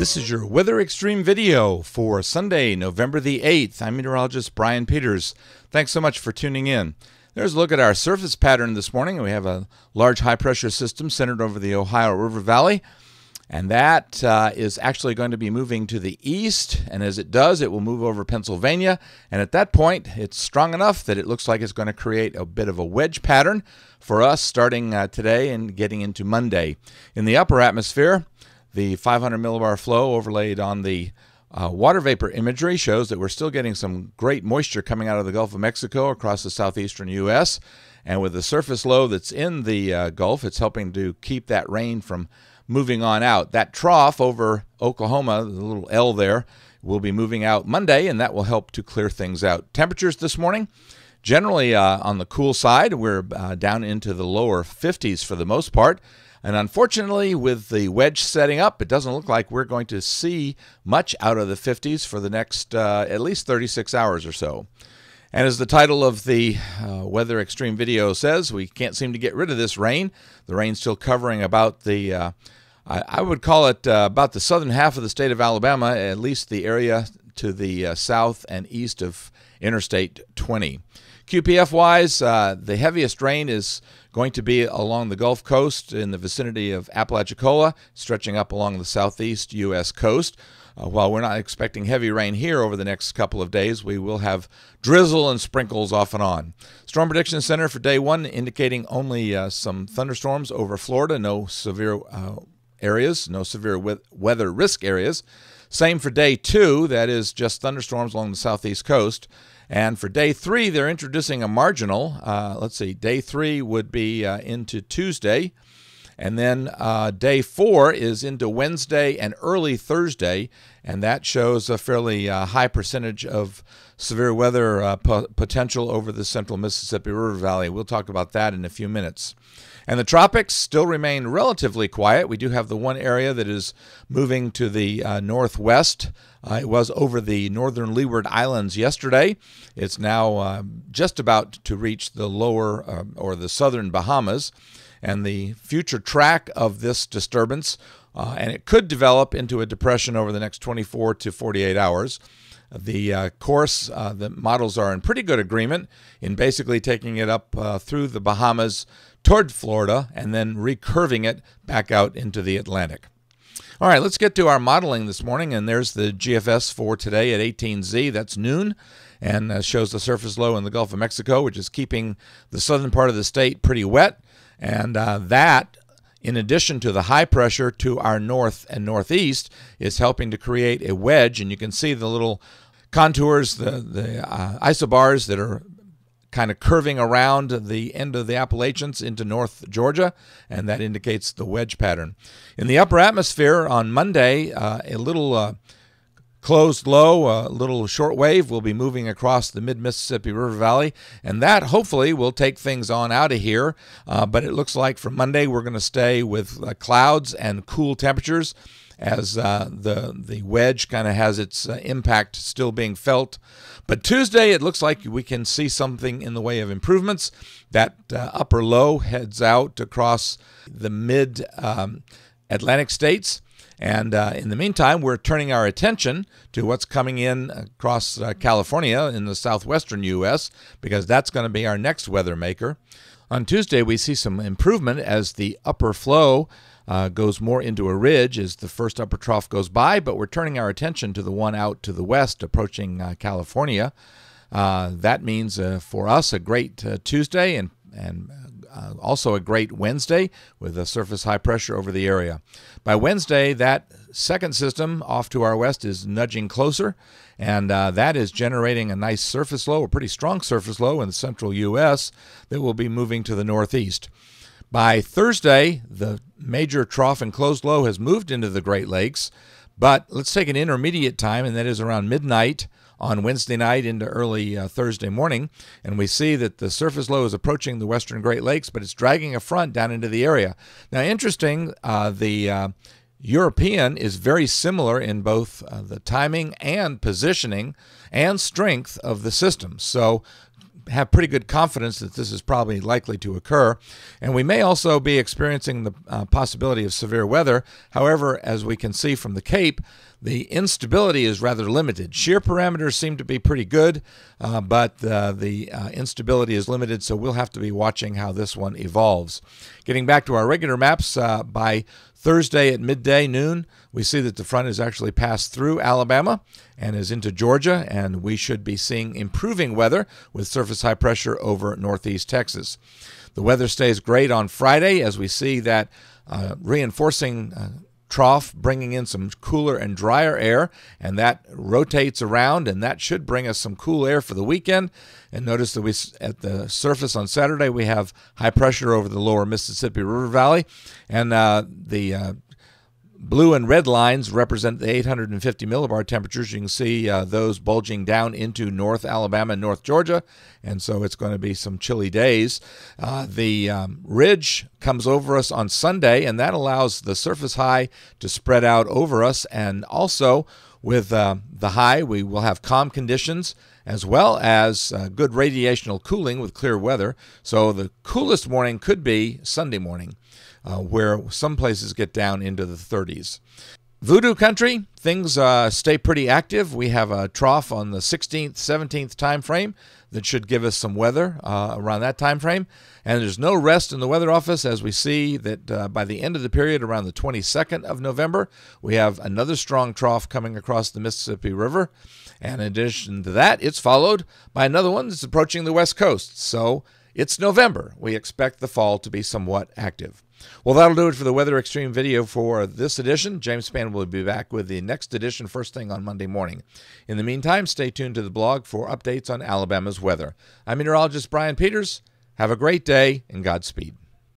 This is your Weather Extreme video for Sunday, November the 8th. I'm meteorologist Brian Peters. Thanks so much for tuning in. There's a look at our surface pattern this morning. We have a large high pressure system centered over the Ohio River Valley, and that uh, is actually going to be moving to the east. And as it does, it will move over Pennsylvania. And at that point, it's strong enough that it looks like it's going to create a bit of a wedge pattern for us starting uh, today and getting into Monday. In the upper atmosphere, the 500 millibar flow overlaid on the uh, water vapor imagery shows that we're still getting some great moisture coming out of the Gulf of Mexico across the southeastern U.S. And with the surface low that's in the uh, Gulf, it's helping to keep that rain from moving on out. That trough over Oklahoma, the little L there, will be moving out Monday, and that will help to clear things out. Temperatures this morning generally uh, on the cool side. We're uh, down into the lower 50s for the most part. And unfortunately, with the wedge setting up, it doesn't look like we're going to see much out of the 50s for the next uh, at least 36 hours or so. And as the title of the uh, Weather Extreme video says, we can't seem to get rid of this rain. The rain's still covering about the, uh, I, I, would call it uh, about the southern half of the state of Alabama, at least the area to the uh, south and east of Interstate 20. QPF wise, uh, the heaviest rain is going to be along the Gulf Coast in the vicinity of Apalachicola, stretching up along the southeast U.S. coast. Uh, while we're not expecting heavy rain here over the next couple of days, we will have drizzle and sprinkles off and on. Storm Prediction Center for day one indicating only uh, some thunderstorms over Florida, no severe uh, areas, no severe weather risk areas. Same for day two, that is just thunderstorms along the southeast coast. And for day three, they're introducing a marginal. Uh, let's see, day three would be uh, into Tuesday. And then uh, day four is into Wednesday and early Thursday, and that shows a fairly uh, high percentage of severe weather uh, po potential over the central Mississippi River Valley. We'll talk about that in a few minutes. And the tropics still remain relatively quiet. We do have the one area that is moving to the uh, northwest. Uh, it was over the northern Leeward Islands yesterday. It's now uh, just about to reach the lower uh, or the southern Bahamas and the future track of this disturbance, uh, and it could develop into a depression over the next 24 to 48 hours. The uh, course, uh, the models are in pretty good agreement in basically taking it up uh, through the Bahamas toward Florida and then recurving it back out into the Atlantic. All right, let's get to our modeling this morning, and there's the GFS for today at 18Z. That's noon and uh, shows the surface low in the Gulf of Mexico, which is keeping the southern part of the state pretty wet. And uh, that, in addition to the high pressure to our north and northeast, is helping to create a wedge. And you can see the little contours, the, the uh, isobars that are kind of curving around the end of the Appalachians into North Georgia, and that indicates the wedge pattern. In the upper atmosphere on Monday, uh, a little uh, closed low, a little short wave will be moving across the mid Mississippi River Valley, and that hopefully will take things on out of here. Uh, but it looks like for Monday, we're going to stay with uh, clouds and cool temperatures as uh, the the wedge kind of has its uh, impact still being felt. But Tuesday, it looks like we can see something in the way of improvements. That uh, upper low heads out across the mid um, Atlantic states. And uh, in the meantime, we're turning our attention to what's coming in across uh, California in the southwestern U.S., because that's going to be our next weather maker. On Tuesday, we see some improvement as the upper flow uh, goes more into a ridge as the first upper trough goes by, but we're turning our attention to the one out to the west approaching uh, California. Uh, that means uh, for us a great uh, Tuesday and, and uh, also a great Wednesday with a surface high pressure over the area. By Wednesday, that second system off to our west is nudging closer, and uh, that is generating a nice surface low, a pretty strong surface low in the central U.S. that will be moving to the northeast. By Thursday, the major trough and closed low has moved into the Great Lakes, but let's take an intermediate time, and that is around midnight on Wednesday night into early uh, Thursday morning. And we see that the surface low is approaching the western Great Lakes, but it's dragging a front down into the area. Now, interesting, uh, the uh, European is very similar in both uh, the timing and positioning and strength of the system. So, have pretty good confidence that this is probably likely to occur. And we may also be experiencing the uh, possibility of severe weather. However, as we can see from the Cape, the instability is rather limited. Shear parameters seem to be pretty good, uh, but uh, the uh, instability is limited, so we'll have to be watching how this one evolves. Getting back to our regular maps, uh, by Thursday at midday noon, we see that the front has actually passed through Alabama and is into Georgia, and we should be seeing improving weather with surface high pressure over northeast Texas. The weather stays great on Friday as we see that uh, reinforcing. Uh, trough bringing in some cooler and drier air, and that rotates around, and that should bring us some cool air for the weekend. And notice that we at the surface on Saturday we have high pressure over the lower Mississippi River Valley, and uh, the uh, Blue and red lines represent the 850 millibar temperatures. You can see uh, those bulging down into North Alabama and North Georgia, and so it's going to be some chilly days. Uh, the um, ridge comes over us on Sunday, and that allows the surface high to spread out over us. And also, with uh, the high, we will have calm conditions as well as uh, good radiational cooling with clear weather. So, the coolest morning could be Sunday morning. Uh, where some places get down into the 30s. Voodoo country, things uh, stay pretty active. We have a trough on the 16th, 17th time frame that should give us some weather uh, around that time frame. And there's no rest in the weather office as we see that uh, by the end of the period, around the 22nd of November, we have another strong trough coming across the Mississippi River. And in addition to that, it's followed by another one that's approaching the west coast. So it's November. We expect the fall to be somewhat active. Well, that'll do it for the Weather Extreme video for this edition. James Spann will be back with the next edition first thing on Monday morning. In the meantime, stay tuned to the blog for updates on Alabama's weather. I'm meteorologist Brian Peters. Have a great day and Godspeed.